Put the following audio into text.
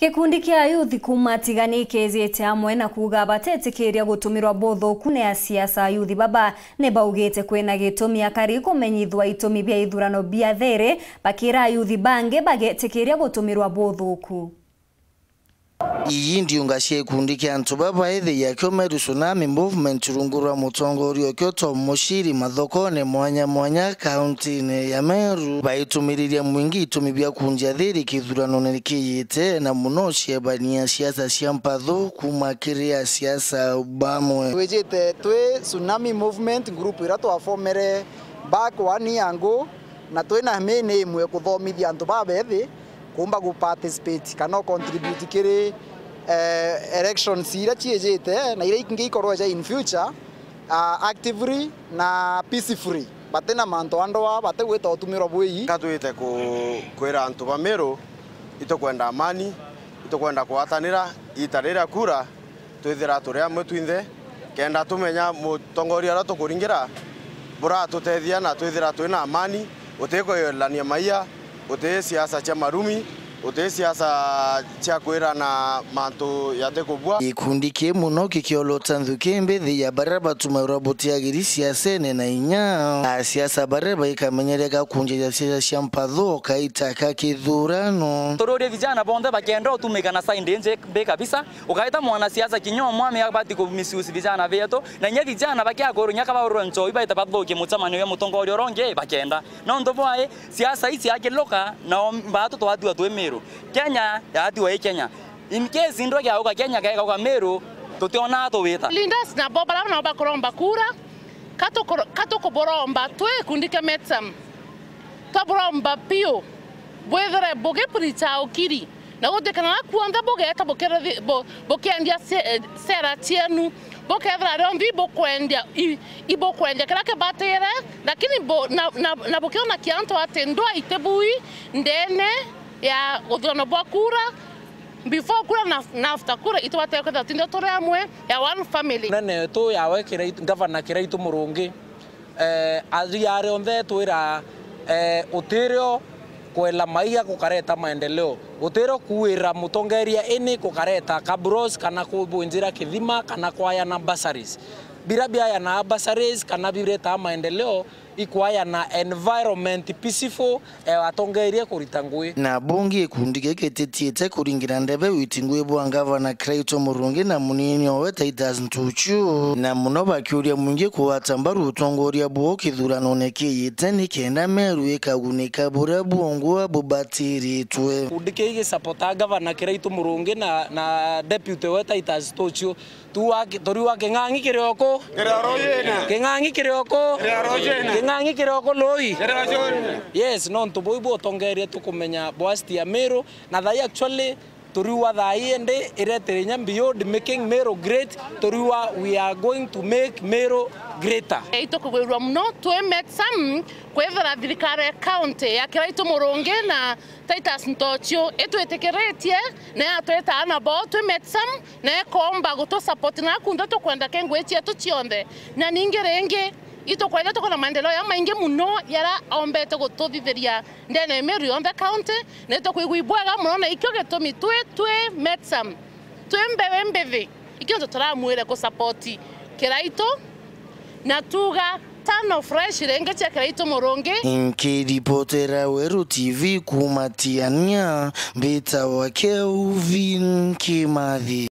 gikundi kia yuthi kuma tiganikiziite amwe na kuuga batetikiria gutumirwa kune ya asiasa ayuthi baba ni baugite kwina gitumi akari kumenyithwa itumi bia ithurano bia thiri bakira ayuthi bangi bagetikiria gutumirwa buthuku iyi ndiyungashiye kundikia ntuba ethe yakyo meru tsunami movement chirungurwa mutongori okyoto mushiri madhokone mwanya mwanya kauntine ya meru baitumirirya mwingi itumi bya kunjathiri kithurano nikiyite na muno ciebania siasa cia mpathu kumakiria siasa bamwe wijite twi tsunami movement group ira twafomere back one yangu na twina mini imwe kuthomithia antu babethi kumba gu participate kana contribute kiri uh, elections ira ciejete na ira ingikorwo ja in future uh, actively na peacefully bate na manto ando wa bate gwita utumiro bwii katuite ku kwira antu ito kwenda amani itokwenda kwatanira itarira kura twithira turia mwitwinthe kenda tumenya mutongoria uria tukuringira buratutethia na twithira twina amani utikoyelania maia ote se acha marumi utä siasa chakwirana mantu yate kubwa gikundi ki muno kikiolotsa nthuki mbithi ya baria batumairwa butiagiri siasene na inya asiasa baria baikamenyereka kunjeja siasa sya mpadho kaitaka kithurano tururie vijana bonthe bakenda utumika na saindi nje mbi kabisa ukaita mwanasiasa kinyomwami abati kumisiusi vijana vietu na inya vijana bakiakorwa inya kabaurwa nchoi baita bathukie muchamani uya mutongoria urongi bakenda nontu bwae siasa isi akiloka nao mbatu twatua twimira meru kenya yatiwa i kenya in case indo giauka kenya gegauka meru tutionaa tuwita leaders na bo baria nao bakuromba kura katukuburomba twikundike metsam twaburomba piu bwithire bugipricha ukiri na gutikana kuonza bugeta bukiendia sera tienu. Boke vra boko endia i, bukethira rĩombi bukwendia ibukwendia kĩrĩa kĩbatĩre lakini na boke ona kianto ndwa itĩbui ndene ya guthurano bwa kura before kura na, na after kura itwateketha tinde turi amwe ya one family nene tu yawe kira ngavana kira itu murungi eh ariare onthe twira eh utirio kwela maia gukareta maendeleo utirio kuira mutongeria ini gukareta kabros kana kubunjira kithima kana kwaya na basaris bira ya na basaris kana bireta maendeleo ikwaya na environment peaceful ewatongerie eh, kuritangui na bunge ikundi geketetiete kuringira ndebe witingui bwa ngavana Craito Murungi na munini owe Titus Ntuchu na muno bakiuria mwingi kuwatambara utongoria bwo kithurano nekiyite nikenda meru ikagunika bura bwongua bubatiritwe kundi kigisapota gavana Craito Murungi na, na deputy owe Titus Ntuchu tuwa toriwa king'ang'i kirioko king'ang'i kirioko king'ang'i ngangi ring'ang'i kiroko loi yes non nontu boibu otongerie tukumenya boasti ya mero na thai actually turiwa thai ende ireterenya beyond making mero great turiwa we are going to make mero greater itukugwirwa muno twime sam kwethera thirikari ya county yakira itu murungi na Titus Ntochio itwitikiretie na yatweta anabo twime sam na ekomba gutu support na kunda tukwenda kengwe tu ciothe na ningi ringi itokweria tuko na maendeleo ya maingi muno yara ombete gututhitheria ndene on the county na itokuigwa ibwega muno na ikio gitumi twi twi metsam twi mbewe mbithi ikio muere turamwire support kiraito na tuga tano fresh renge cha kiraito murungi nkiripotera weru tv kumatiania mbita wakeu vinkimathi